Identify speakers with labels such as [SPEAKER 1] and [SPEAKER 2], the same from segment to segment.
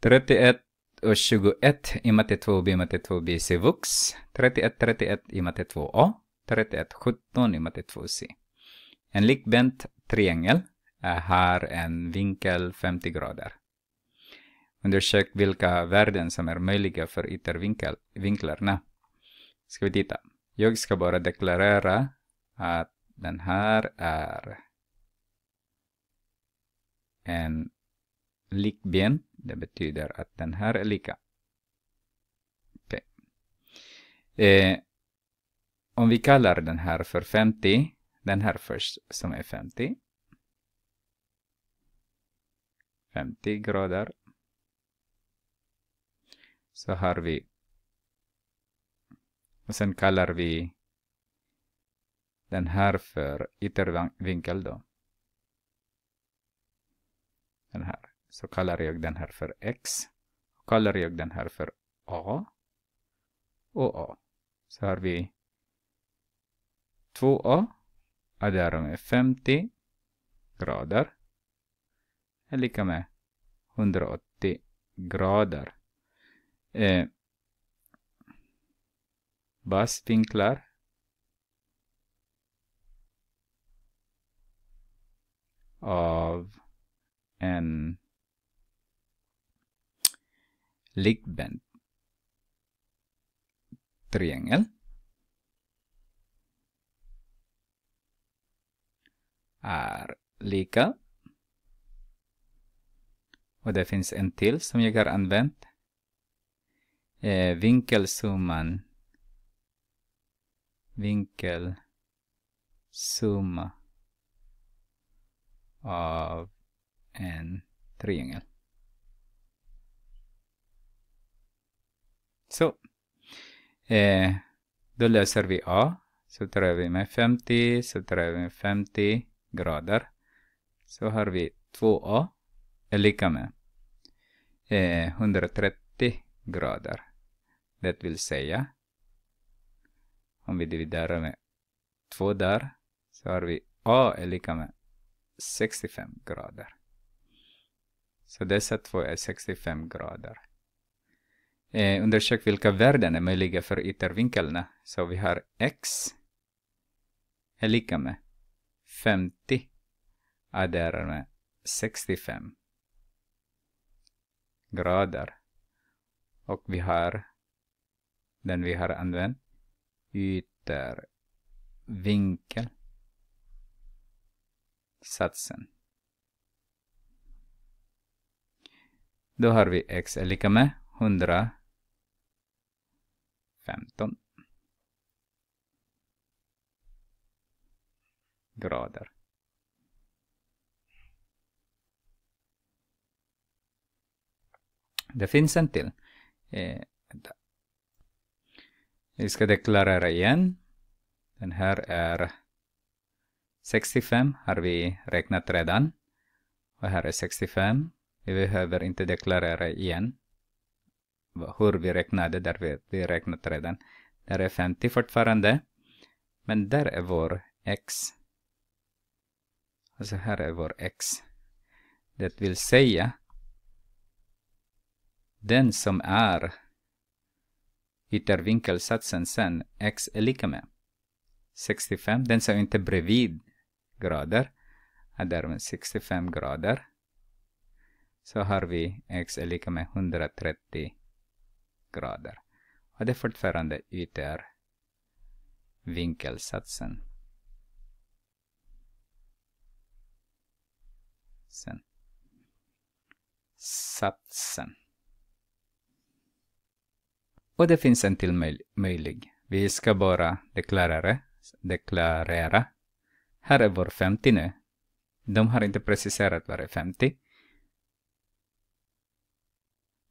[SPEAKER 1] 31 och 21 i matte 2b i matte 2b Cvux. svux. 31, 31 i matte 2a. 31, 17 i matte 2c. En likbent triangel har en vinkel 50 grader. Undersök vilka värden som är möjliga för yttervinklarna. Ska vi titta. Jag ska bara deklarera att den här är en likbent det betyder att den här är lika. Okay. Eh, om vi kallar den här för 50, den här först som är 50. 50 grader. Så har vi. Och sen kallar vi den här för yttervinkel då. så kallar jag den här för X. Kallar jag den här för A och A. Så har vi 2A adderar med 50 grader är lika med 180 grader. Eh, basvinklar av en Liggbent triangel. Är lika. Och det finns en till som jag har använt. Eh, vinkelsumman. Vinkelsumma av en triangel. Så. Eh, då löser vi A. Så tar vi med 50, så tar vi med 50 grader. Så har vi 2A är lika med eh, 130 grader. Det vill säga, om vi dividerar med 2 där, så har vi A är lika med 65 grader. Så dessa två är 65 grader. Eh, undersök vilka värden är möjliga för yttervinklarna. Så vi har x är lika med 50 adderar med 65 grader. Och vi har den vi har använt, yttervinkel satsen. Då har vi x är lika med 100 15 grader. Det finns en till. Eh, vi ska deklarera igen. Den här är 65, har vi räknat redan. Och här är 65. Vi behöver inte deklarera igen hur vi räknade, där vi, vi räknat redan. Där är 50 fortfarande. Men där är vår x. Alltså här är vår x. Det vill säga den som är yttervinkelsatsen sen, x är lika med 65. Den som inte är bredvid grader är därmed 65 grader. Så har vi x är lika med 130 grader. Och det är fortfarande yttervinkelsatsen. vinkelsatsen. Sen. Satsen. Och det finns en till möj möjlig. Vi ska bara deklarera. deklarera. Här är vår 50 nu. De har inte preciserat vad det är 50.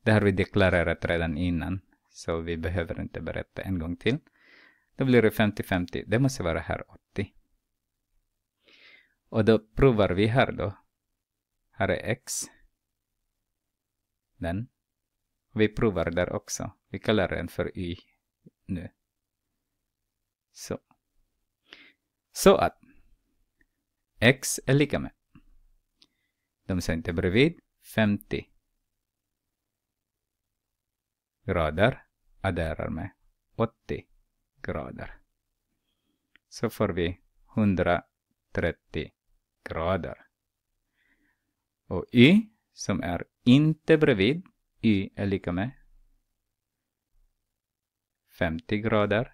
[SPEAKER 1] Det har vi deklarerat redan innan, så vi behöver inte berätta en gång till. Då blir det 50-50. Det måste vara här 80. Och då provar vi här då. Här är x. Den. Vi provar där också. Vi kallar den för y nu. Så. Så att x är lika med. De står inte bredvid. 50 grader adderar med 80 grader. Så får vi 130 grader. Och y som är inte bredvid, y är lika med 50 grader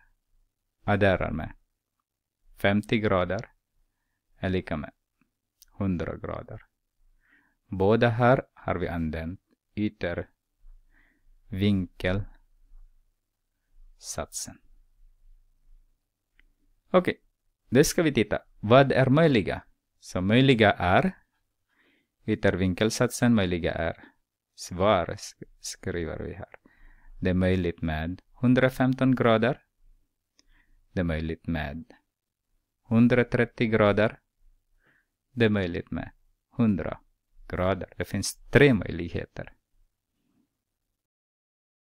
[SPEAKER 1] adderar med 50 grader är lika med 100 grader. Båda här har vi använt ytor vinkelsatsen. Okej, okay. då ska vi titta. Vad är möjliga? Så möjliga är, vi tar vinkelsatsen, möjliga är svar, skriver vi här. Det är möjligt med 115 grader. Det är möjligt med 130 grader. Det är möjligt med 100 grader. Det finns tre möjligheter.